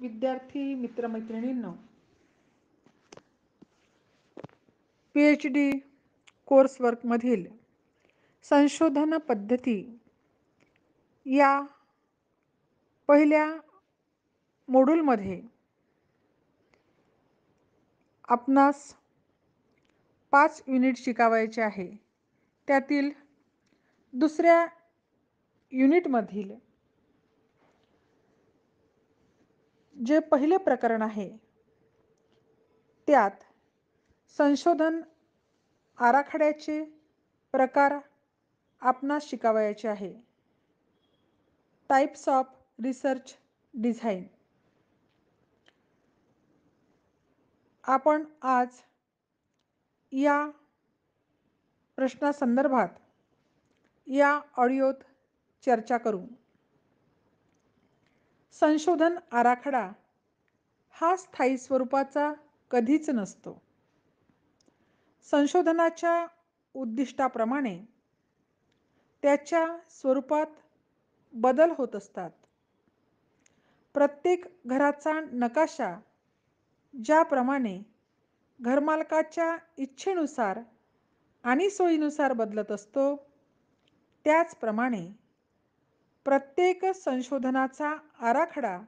विद्यार्थी मित्रमैत्रिणींनो P H D कोर्सवर्कमधील संशोधन पद्धती या पहिल्या मोडूलमध्ये आपणास पाच युनिट शिकावायचे आहे त्यातील दुसऱ्या युनिटमधील जे पहिले प्रकरण आहे त्यात संशोधन आराखड्याचे प्रकार आपणास शिकावयाचे आहे टाईप्स ऑफ रिसर्च डिझाईन आपण आज या प्रश्नासंदर्भात या ऑडिओत चर्चा करू संशोधन आराखडा हा स्थायी स्वरूपाचा कधीच नसतो संशोधनाच्या उद्दिष्टाप्रमाणे त्याच्या स्वरूपात बदल होत असतात प्रत्येक घराचा नकाशा ज्याप्रमाणे घरमालकाच्या इच्छेनुसार आणि सोयीनुसार बदलत असतो त्याचप्रमाणे प्रत्येक संशोधनाचा आराखडा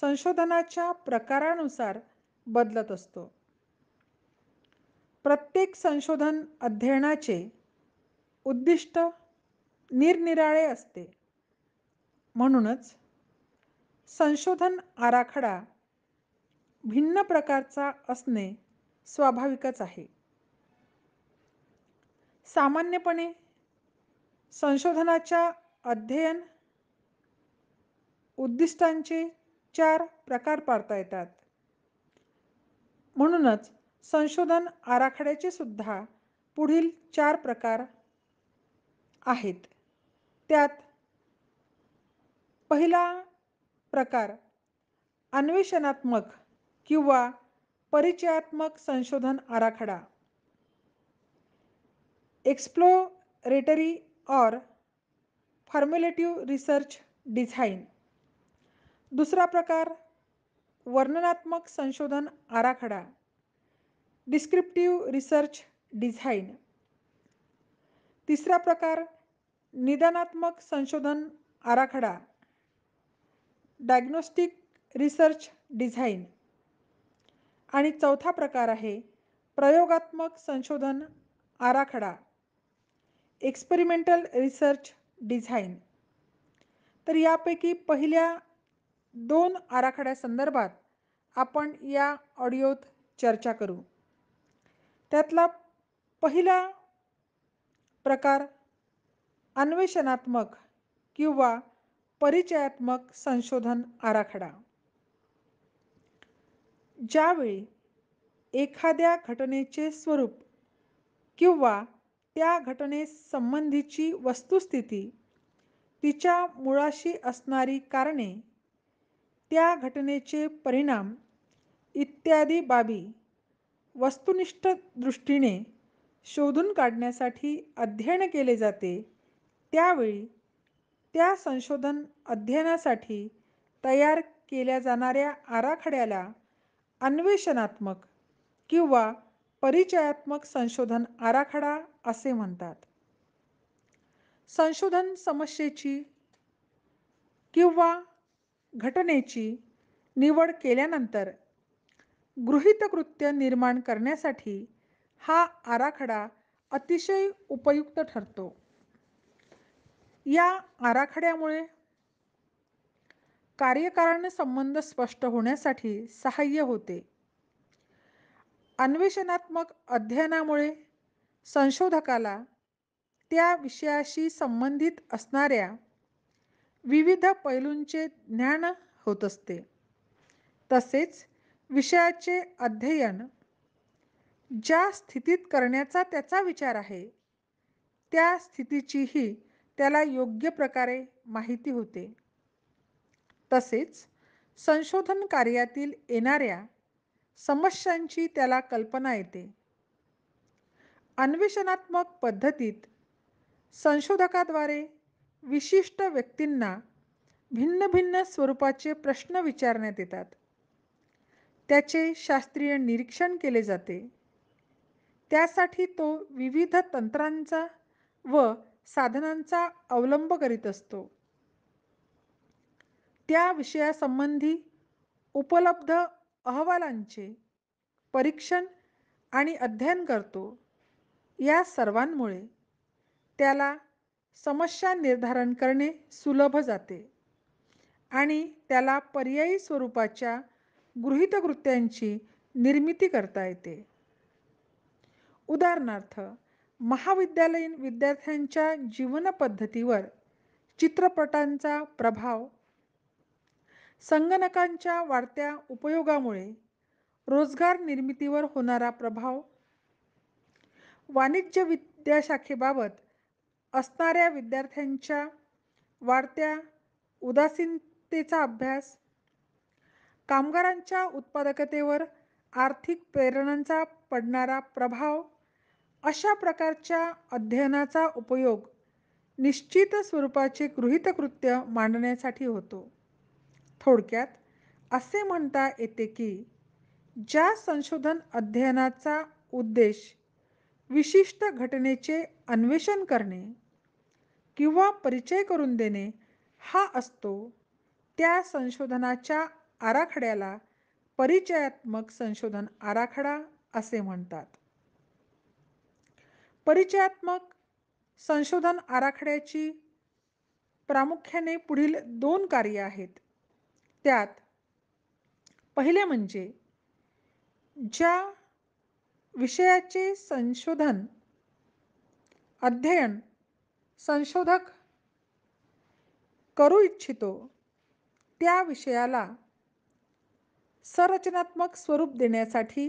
संशोधनाच्या प्रकारानुसार बदलत असतो प्रत्येक संशोधन अध्ययनाचे उद्दिष्ट निरनिराळे असते म्हणूनच संशोधन आराखडा भिन्न प्रकारचा असणे स्वाभाविकच आहे सामान्यपणे संशोधनाच्या अध्ययन उद्दिष्टांचे चार प्रकार पाडता येतात म्हणूनच संशोधन आराखड्याचे सुद्धा पुढील चार प्रकार आहेत त्यात पहिला प्रकार अन्वेषणात्मक किंवा परिचयात्मक संशोधन आराखडा exploratory or formulative research design दुसरा प्रकार वर्णनात्मक संशोधन आराखडा डिस्क्रिप्टिव्ह रिसर्च डिझाईन तिसरा प्रकार निदानात्मक संशोधन आराखडा डायग्नोस्टिक रिसर्च डिझाईन आणि चौथा प्रकार आहे प्रयोगात्मक संशोधन आराखडा एक्सपेरिमेंटल रिसर्च डिझाईन तर यापैकी पहिल्या दोन आराखड्यासंदर्भात आपण या ऑडिओत चर्चा करू त्यातला पहिला प्रकार अन्वेषणात्मक किंवा परिचयात्मक संशोधन आराखडा ज्यावेळी एखाद्या घटनेचे स्वरूप किंवा त्या घटने संबंधीची वस्तुस्थिती तिच्या मुळाशी असणारी कारणे त्या घटनेचे परिणाम इत्यादी बाबी वस्तुनिष्ठ दृष्टीने शोधून काढण्यासाठी अध्ययन केले जाते त्यावेळी त्या संशोधन अध्ययनासाठी तयार केल्या जाणाऱ्या आराखड्याला अन्वेषणात्मक किंवा परिचयात्मक संशोधन आराखडा असे म्हणतात संशोधन समस्येची किंवा घटनेची निवड केल्यानंतर गृहितकृत्य निर्माण करण्यासाठी हा आराखडा अतिशय उपयुक्त ठरतो या आराखड्यामुळे कार्यकारण संबंध स्पष्ट होण्यासाठी सहाय्य होते अन्वेषणात्मक अध्ययनामुळे संशोधकाला त्या विषयाशी संबंधित असणाऱ्या विविध पैलूंचे ज्ञान होत असते तसेच विषयाचे अध्ययन ज्या स्थितीत करण्याचा त्याचा विचार आहे त्या स्थितीचीही त्याला योग्य प्रकारे माहिती होते तसेच संशोधन कार्यातील येणाऱ्या समस्यांची त्याला कल्पना येते अन्वेषणात्मक पद्धतीत संशोधकाद्वारे विशिष्ट व्यक्तींना भिन्न भिन्न स्वरूपाचे प्रश्न विचारण्यात येतात त्याचे शास्त्रीय निरीक्षण केले जाते त्यासाठी तो विविध तंत्रांचा व साधनांचा अवलंब करीत असतो त्या विषयासंबंधी उपलब्ध अहवालांचे परीक्षण आणि अध्ययन करतो या सर्वांमुळे त्याला समस्या निर्धारण करणे सुलभ जाते आणि त्याला पर्यायी स्वरूपाच्या कृत्यांची निर्मिती करता येते उदाहरणार्थ महाविद्यालयीन विद्यार्थ्यांच्या जीवनपद्धतीवर चित्रपटांचा प्रभाव संगणकांच्या वाढत्या उपयोगामुळे रोजगार निर्मितीवर होणारा प्रभाव वाणिज्य विद्याशाखेबाबत असणाऱ्या विद्यार्थ्यांच्या वाढत्या उदासीनतेचा अभ्यास कामगारांच्या उत्पादकतेवर आर्थिक प्रेरणांचा पडणारा प्रभाव अशा प्रकारच्या अध्ययनाचा उपयोग निश्चित स्वरूपाचे कृत्य मांडण्यासाठी होतो थोडक्यात असे म्हणता येते की ज्या संशोधन अध्ययनाचा उद्देश विशिष्ट घटनेचे अन्वेषण करणे किंवा परिचय करून देणे हा असतो त्या संशोधनाच्या आराखड्याला परिचयात्मक संशोधन आराखडा असे म्हणतात परिचयात्मक संशोधन आराखड्याची प्रामुख्याने पुढील दोन कार्य आहेत त्यात पहिले म्हणजे ज्या विषयाचे संशोधन अध्ययन संशोधक करू इच्छितो त्या विषयाला संरचनात्मक स्वरूप देण्यासाठी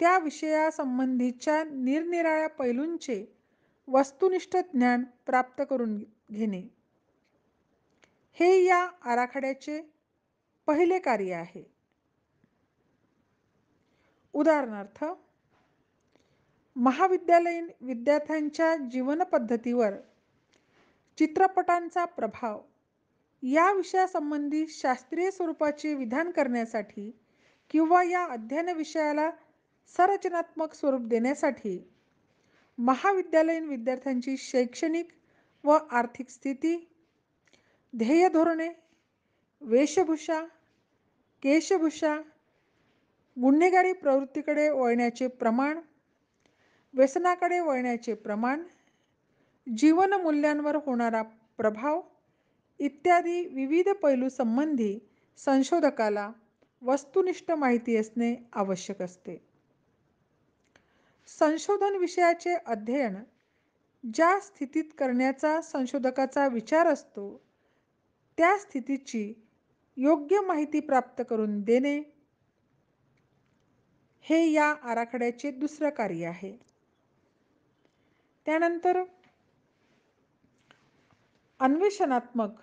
त्या विषयासंबंधीच्या निरनिराळ्या पैलूंचे वस्तुनिष्ठ ज्ञान प्राप्त करून घेणे हे या आराखड्याचे पहिले कार्य आहे उदाहरणार्थ महाविद्यालयीन विद्यार्थ्यांच्या जीवनपद्धतीवर चित्रपटांचा प्रभाव या विषयासंबंधी शास्त्रीय स्वरूपाचे विधान करण्यासाठी किंवा या अध्ययन विषयाला संरचनात्मक स्वरूप देण्यासाठी महाविद्यालयीन विद्यार्थ्यांची शैक्षणिक व आर्थिक स्थिती ध्येय धोरणे वेशभूषा केशभूषा गुन्हेगारी प्रवृत्तीकडे वळण्याचे प्रमाण व्यसनाकडे वळण्याचे प्रमाण जीवनमूल्यांवर होणारा प्रभाव इत्यादी विविध पैलू संबंधी संशोधकाला वस्तुनिष्ठ माहिती असणे आवश्यक असते संशोधन विषयाचे अध्ययन ज्या स्थितीत करण्याचा संशोधकाचा विचार असतो त्या स्थितीची योग्य माहिती प्राप्त करून देणे हे या आराखड्याचे दुसरं कार्य आहे त्यानंतर अन्वेषणात्मक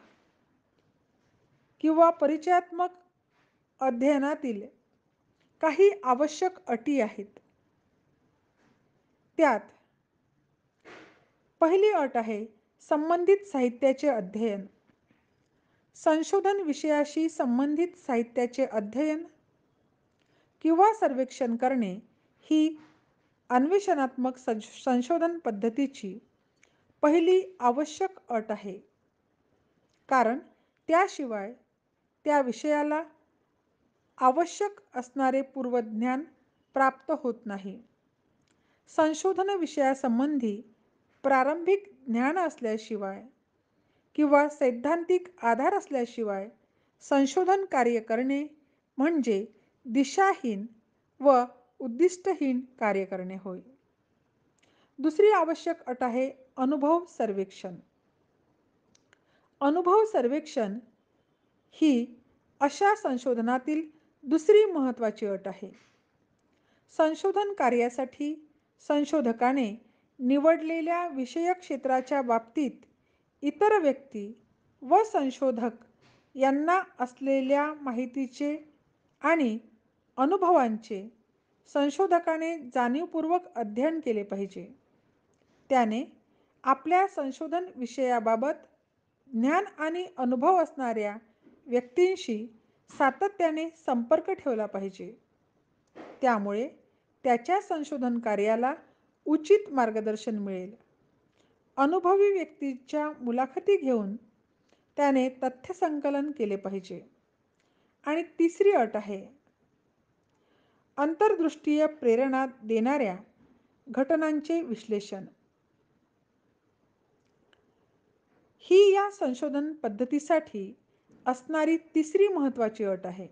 किंवा परिचयात्मक अध्ययनातील काही आवश्यक अटी आहेत त्यात पहिली अट आहे संबंधित साहित्याचे अध्ययन संशोधन विषयाशी संबंधित साहित्याचे अध्ययन किंवा सर्वेक्षण करणे ही अन्वेषणात्मक संशोधन पद्धतीची पहिली आवश्यक अट आहे कारण त्याशिवाय त्या विषयाला आवश्यक असणारे पूर्वज्ञान प्राप्त होत नाही संशोधन विषयासंबंधी प्रारंभिक ज्ञान असल्याशिवाय किंवा सैद्धांतिक आधार असल्याशिवाय संशोधन कार्य करणे म्हणजे दिशाहीन व उद्दिष्टहीन कार्य करणे होय दुसरी आवश्यक अट आहे अनुभव सर्वेक्षण अनुभव सर्वेक्षण ही अशा संशोधनातील दुसरी महत्त्वाची अट आहे संशोधन कार्यासाठी संशोधकाने निवडलेल्या विषय क्षेत्राच्या बाबतीत इतर व्यक्ती व संशोधक यांना असलेल्या माहितीचे आणि अनुभवांचे संशोधकाने जाणीवपूर्वक अध्ययन केले पाहिजे त्याने आपल्या संशोधन विषयाबाबत ज्ञान आणि अनुभव असणाऱ्या व्यक्तींशी सातत्याने संपर्क ठेवला पाहिजे त्यामुळे त्याच्या संशोधन कार्याला उचित मार्गदर्शन मिळेल अनुभवी व्यक्तीच्या मुलाखती घेऊन त्याने तथ्य संकलन केले पाहिजे आणि तिसरी अट आहे अंतरदृष्टीय प्रेरणा देणाऱ्या घटनांचे विश्लेषण ही या संशोधन पद्धतीसाठी असणारी तिसरी महत्त्वाची अट आहे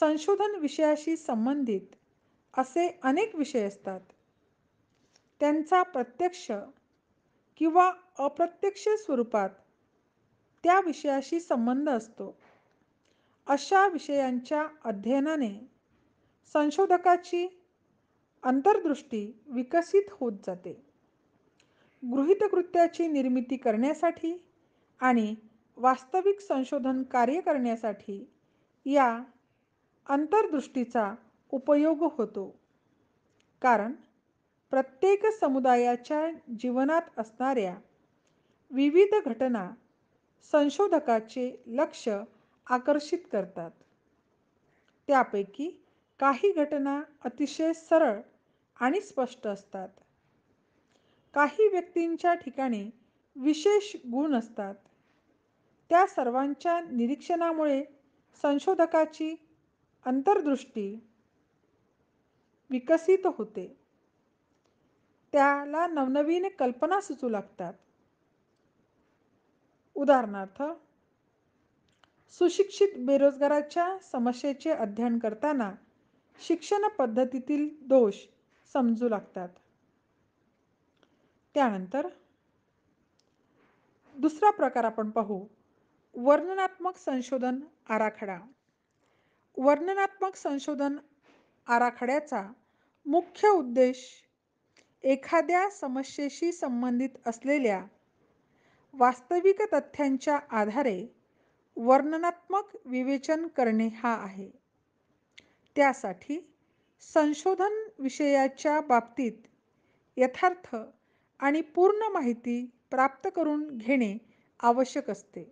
संशोधन विषयाशी संबंधित असे अनेक विषय असतात त्यांचा प्रत्यक्ष किंवा अप्रत्यक्ष स्वरूपात त्या विषयाशी संबंध असतो अशा विषयांच्या अध्ययनाने संशोधकाची अंतर्दृष्टी विकसित होत जाते कृत्याची निर्मिती करण्यासाठी आणि वास्तविक संशोधन कार्य करण्यासाठी या अंतर्दृष्टीचा उपयोग होतो कारण प्रत्येक समुदायाच्या जीवनात असणाऱ्या विविध घटना संशोधकाचे लक्ष आकर्षित करतात त्यापैकी काही घटना अतिशय सरळ आणि स्पष्ट असतात काही व्यक्तींच्या ठिकाणी विशेष गुण असतात त्या सर्वांच्या निरीक्षणामुळे संशोधकाची अंतर्दृष्टी विकसित होते त्याला नवनवीन कल्पना सुचू लागतात उदाहरणार्थ सुशिक्षित बेरोजगाराच्या समस्येचे अध्ययन करताना शिक्षण पद्धतीतील दोष समजू लागतात त्यानंतर दुसरा प्रकार आपण पाहू वर्णनात्मक संशोधन आराखडा वर्णनात्मक संशोधन आराखड्याचा मुख्य उद्देश एखाद्या समस्येशी संबंधित असलेल्या वास्तविक तथ्यांच्या आधारे वर्णनात्मक विवेचन करणे हा आहे त्यासाठी संशोधन विषयाच्या बाबतीत यथार्थ आणि पूर्ण माहिती प्राप्त करून घेणे आवश्यक असते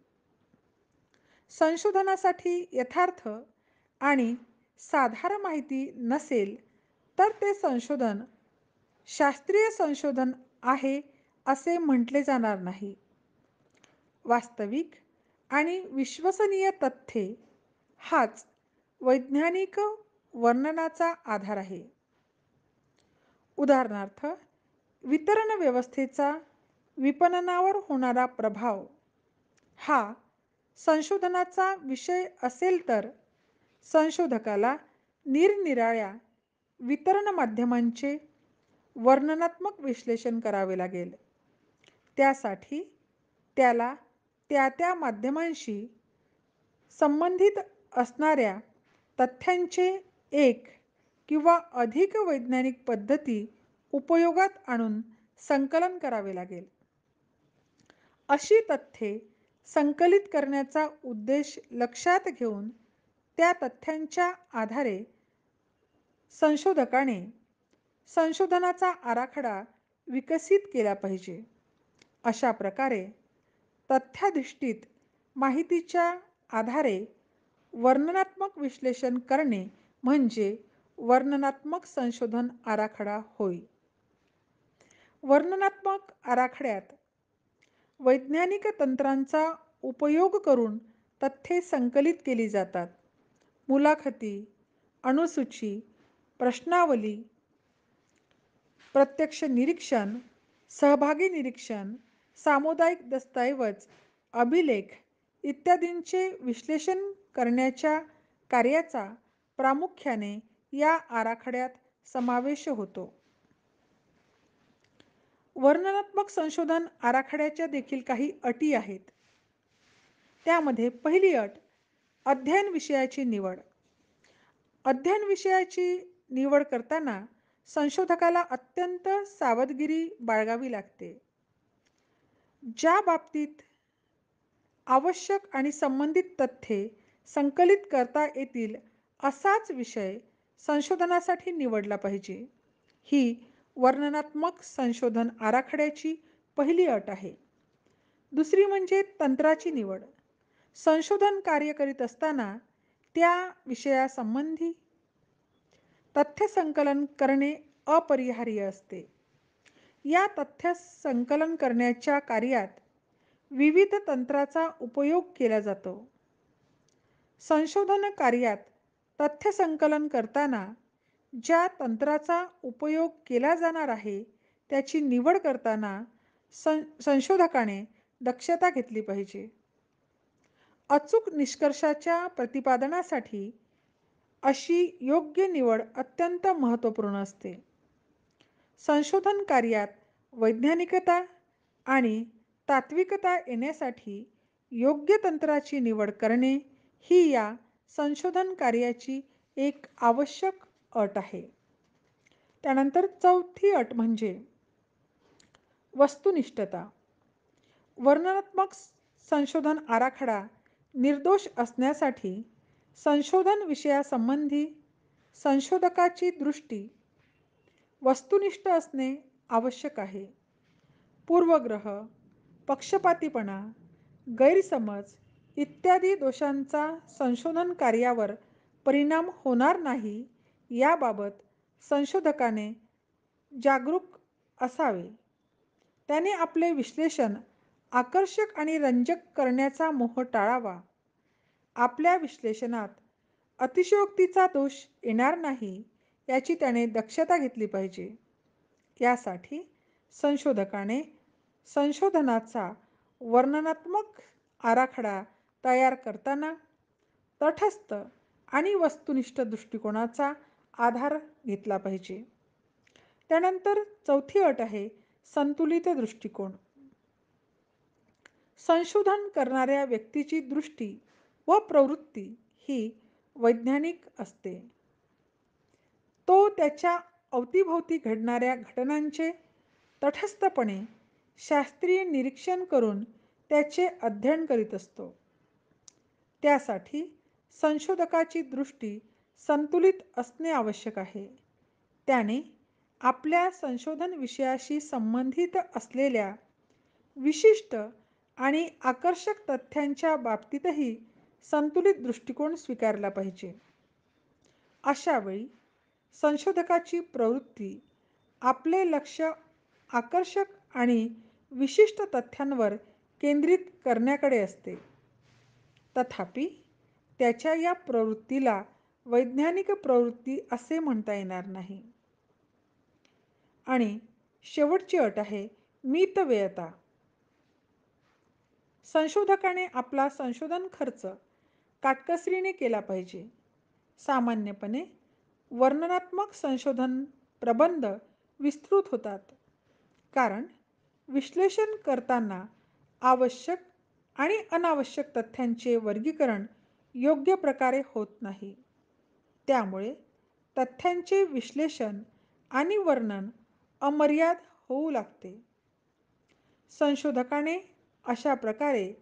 संशोधनासाठी यथार्थ आणि साधारण माहिती नसेल तर ते संशोधन शास्त्रीय संशोधन आहे असे म्हटले जाणार नाही वास्तविक आणि विश्वसनीय तथ्ये हाच वैज्ञानिक वर्णनाचा आधार आहे उदाहरणार्थ वितरण व्यवस्थेचा विपणनावर होणारा प्रभाव हा संशोधनाचा विषय असेल तर संशोधकाला निरनिराळ्या वितरण माध्यमांचे वर्णनात्मक विश्लेषण करावे लागेल त्यासाठी त्याला त्या त्या माध्यमांशी संबंधित असणाऱ्या तथ्यांचे एक किंवा अधिक वैज्ञानिक पद्धती उपयोगात आणून संकलन करावे लागेल अशी तथ्ये संकलित करण्याचा उद्देश लक्षात घेऊन त्या तथ्यांच्या आधारे संशोधकाने संशोधनाचा आराखडा विकसित केला पाहिजे अशा प्रकारे तथ्याधिष्ठित माहितीच्या आधारे वर्णनात्मक विश्लेषण करणे म्हणजे वर्णनात्मक संशोधन आराखडा होय वर्णनात्मक आराखड्यात वैज्ञानिक तंत्रांचा उपयोग करून तथ्ये संकलित केली जातात मुलाखती अनुसूची प्रश्नावली प्रत्यक्ष निरीक्षण सहभागी निरीक्षण सामुदायिक दस्तऐवज अभिलेख इत्यादींचे विश्लेषण करण्याच्या कार्याचा प्रामुख्याने या आराखड्यात समावेश होतो वर्णनात्मक संशोधन आराखड्याच्या देखील काही अटी आहेत त्यामध्ये पहिली अट अध्ययन विषयाची निवड अध्ययन विषयाची निवड करताना संशोधकाला अत्यंत सावधगिरी बाळगावी लागते ज्या बाबतीत आवश्यक आणि संबंधित तथ्ये संकलित करता येतील असाच विषय संशोधनासाठी निवडला पाहिजे ही वर्णनात्मक संशोधन आराखड्याची पहिली अट आहे दुसरी म्हणजे तंत्राची निवड संशोधन कार्य करीत असताना त्या विषयासंबंधी तथ्य संकलन करणे अपरिहार्य असते या तथ्य संकलन करण्याच्या कार्यात विविध तंत्राचा उपयोग केला जातो संशोधन कार्यात तथ्य संकलन करताना ज्या तंत्राचा उपयोग केला जाणार आहे त्याची निवड करताना सं संशोधकाने दक्षता घेतली पाहिजे अचूक निष्कर्षाच्या प्रतिपादनासाठी अशी योग्य निवड अत्यंत महत्त्वपूर्ण असते संशोधन कार्यात वैज्ञानिकता आणि तात्विकता येण्यासाठी योग्य तंत्राची निवड करणे ही या संशोधन कार्याची एक आवश्यक अट आहे त्यानंतर चौथी अट म्हणजे वस्तुनिष्ठता वर्णनात्मक संशोधन आराखडा निर्दोष असण्यासाठी संशोधन विषयासंबंधी संशोधकाची दृष्टी वस्तुनिष्ठ असणे आवश्यक आहे पूर्वग्रह पक्षपातीपणा गैरसमज इत्यादी दोषांचा संशोधन कार्यावर परिणाम होणार नाही याबाबत संशोधकाने जागरूक असावे त्याने आपले विश्लेषण आकर्षक आणि रंजक करण्याचा मोह टाळावा आपल्या विश्लेषणात अतिशयोक्तीचा दोष येणार नाही याची त्याने दक्षता घेतली पाहिजे यासाठी संशोधकाने संशोधनाचा वर्णनात्मक आराखडा तयार करताना तटस्थ आणि वस्तुनिष्ठ दृष्टिकोनाचा आधार घेतला पाहिजे त्यानंतर चौथी अट आहे संतुलित दृष्टिकोन संशोधन करणाऱ्या व्यक्तीची दृष्टी व प्रवृत्ती ही वैज्ञानिक असते तो त्याच्या अवतीभोवती घडणाऱ्या घटनांचे तटस्थपणे शास्त्रीय निरीक्षण करून त्याचे अध्ययन करीत असतो त्यासाठी संशोधकाची दृष्टी संतुलित असणे आवश्यक आहे त्याने आपल्या संशोधन विषयाशी संबंधित असलेल्या विशिष्ट आणि आकर्षक तथ्यांच्या बाबतीतही संतुलित दृष्टिकोन स्वीकारला पाहिजे अशावेळी संशोधकाची प्रवृत्ती आपले लक्ष आकर्षक आणि विशिष्ट तथ्यांवर केंद्रित करण्याकडे असते तथापि त्याच्या या प्रवृत्तीला वैज्ञानिक प्रवृत्ती असे म्हणता येणार नाही आणि शेवटची अट आहे मितव्ययता संशोधकाने आपला संशोधन खर्च काटकसरीने केला पाहिजे सामान्यपणे वर्णनात्मक संशोधन प्रबंध विस्तृत होतात कारण विश्लेषण करताना आवश्यक आणि अनावश्यक तथ्यांचे वर्गीकरण योग्य प्रकारे होत नाही त्यामुळे तथ्यांचे विश्लेषण आणि वर्णन अमर्याद होऊ लागते संशोधकाने अशा प्रकारे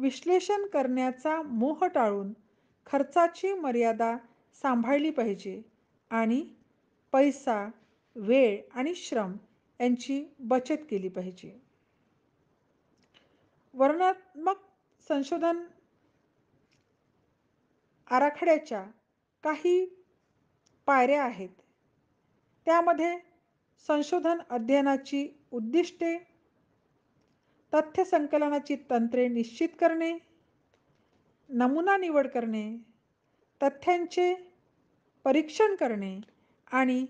विश्लेषण करण्याचा मोह टाळून खर्चाची मर्यादा सांभाळली पाहिजे आणि पैसा वेळ आणि श्रम यांची बचत केली पाहिजे वर्णनात्मक संशोधन आराखड्याच्या काही पायऱ्या आहेत त्यामध्ये संशोधन अध्ययनाची उद्दिष्टे तथ्य संकलनाची तंत्रे निश्चित करणे नमुना निवड करणे तथ्यांचे परीक्षण करणे आणि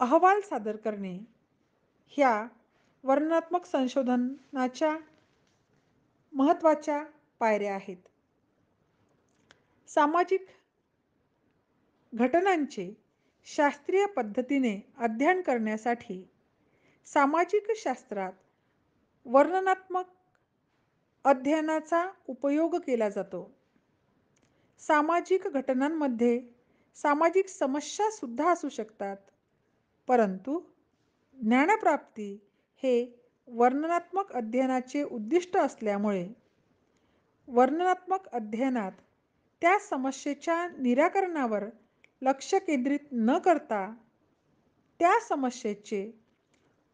अहवाल सादर करणे ह्या वर्णनात्मक संशोधनाच्या महत्त्वाच्या पायऱ्या आहेत सामाजिक घटनांचे शास्त्रीय पद्धतीने अध्ययन करण्यासाठी सामाजिक शास्त्रात वर्णनात्मक अध्ययनाचा उपयोग केला जातो सामाजिक घटनांमध्ये सामाजिक समस्या सुद्धा असू शकतात परंतु ज्ञानप्राप्ती हे वर्णनात्मक अध्ययनाचे उद्दिष्ट असल्यामुळे वर्णनात्मक अध्ययनात त्या समस्येच्या निराकरणावर लक्ष केंद्रित न करता त्या समस्येचे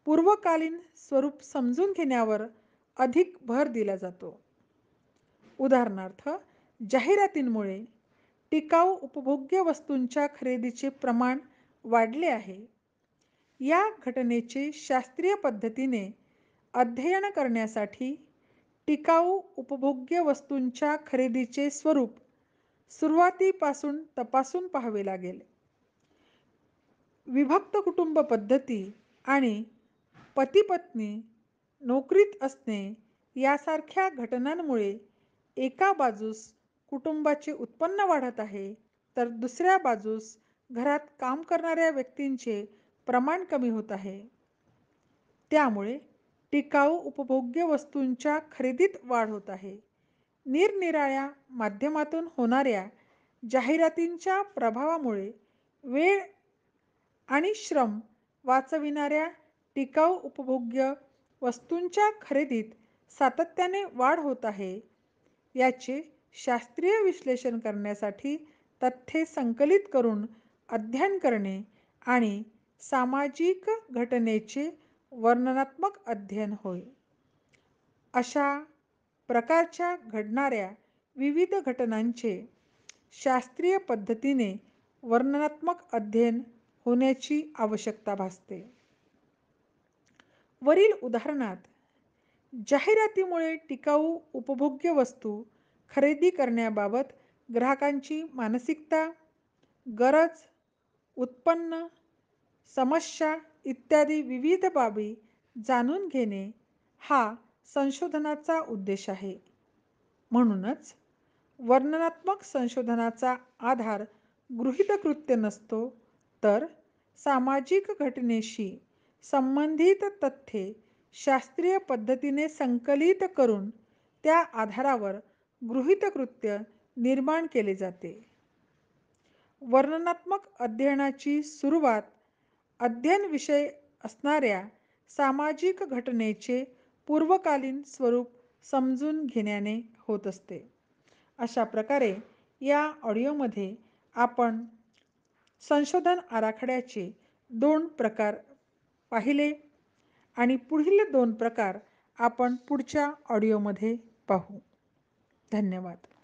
पूर्वकालीन स्वरूप समजून घेण्यावर अधिक भर दिला जातो उदाहरणार्थ जाहिरातींमुळे टिकाऊ उपभोग्य वस्तूंच्या खरेदीचे प्रमाण वाढले आहे या घटनेचे शास्त्रीय पद्धतीने अध्ययन करण्यासाठी टिकाऊ उपभोग्य वस्तूंच्या खरेदीचे स्वरूप सुरुवातीपासून तपासून पाहावे लागेल विभक्त कुटुंब पद्धती आणि पती पत्नी नोकरीत असणे यासारख्या घटनांमुळे एका बाजूस कुटुंबाचे उत्पन्न वाढत आहे तर दुसऱ्या बाजूस घरात काम करणाऱ्या व्यक्तींचे प्रमाण कमी होत आहे त्यामुळे टिकाऊ उपभोग्य वस्तूंच्या खरेदीत वाढ होत आहे निरनिराळ्या माध्यमातून होणाऱ्या जाहिरातींच्या प्रभावामुळे वेळ आणि श्रम वाचविणाऱ्या टिकाऊ उपभोग्य वस्तूंच्या खरेदीत सातत्याने वाढ होत आहे याचे शास्त्रीय विश्लेषण करण्यासाठी तथ्ये संकलित करून अध्ययन करणे आणि सामाजिक घटनेचे वर्णनात्मक अध्ययन होय अशा प्रकारच्या घडणाऱ्या विविध घटनांचे शास्त्रीय पद्धतीने वर्णनात्मक अध्ययन होण्याची आवश्यकता भासते वरील उदाहरणात जाहिरातीमुळे टिकाऊ उपभोग्य वस्तू खरेदी करण्याबाबत ग्राहकांची मानसिकता गरज उत्पन्न समस्या इत्यादी विविध बाबी जाणून घेणे हा संशोधनाचा उद्देश आहे म्हणूनच वर्णनात्मक संशोधनाचा आधार गृहितकृत्य नसतो तर सामाजिक घटनेशी संबंधित तथ्ये शास्त्रीय पद्धतीने संकलित करून त्या आधारावर गृहितकृत्य निर्माण केले जाते वर्णनात्मक अध्ययनाची सुरुवात अध्ययन विषय असणाऱ्या सामाजिक घटनेचे पूर्वकालीन स्वरूप समजून घेण्याने होत असते अशा प्रकारे या ऑडिओमध्ये आपण संशोधन आराखड्याचे दोन प्रकार पाहिले आणि पुढील दोन प्रकार आपण पुढच्या ऑडिओमध्ये पाहू धन्यवाद